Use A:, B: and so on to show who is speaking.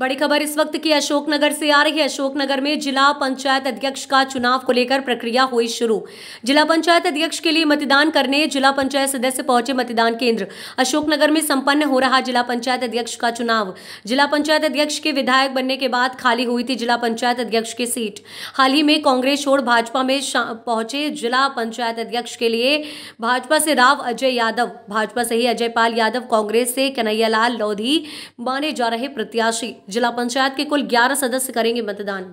A: बड़ी खबर इस वक्त की अशोकनगर से आ रही है अशोकनगर में जिला पंचायत अध्यक्ष का चुनाव को लेकर प्रक्रिया हुई शुरू जिला पंचायत अध्यक्ष के लिए मतदान करने जिला पंचायत सदस्य पहुंचे मतदान केंद्र अशोकनगर में संपन्न हो रहा जिला पंचायत अध्यक्ष का चुनाव जिला पंचायत अध्यक्ष के विधायक बनने के बाद खाली हुई थी जिला पंचायत अध्यक्ष की सीट हाल ही में कांग्रेस छोड़ भाजपा में पहुंचे जिला पंचायत अध्यक्ष के लिए भाजपा से राव अजय यादव भाजपा से ही अजय पाल यादव कांग्रेस से कन्हैयालाल लोधी माने जा रहे प्रत्याशी जिला पंचायत के कुल ग्यारह सदस्य करेंगे मतदान